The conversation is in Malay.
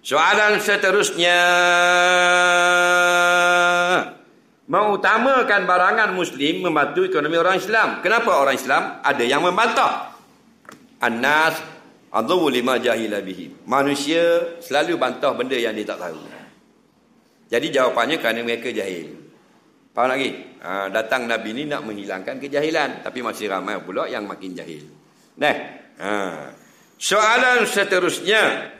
Soalan seterusnya mengutamakan barangan muslim membantu ekonomi orang Islam. Kenapa orang Islam ada yang membantah? Anas, adzu lima jahila Manusia selalu bantah benda yang dia tak tahu. Jadi jawapannya kerana mereka jahil. Faham lagi? Ha, datang Nabi ni nak menghilangkan kejahilan. Tapi masih ramai pula yang makin jahil. Nah. Ha. Soalan seterusnya.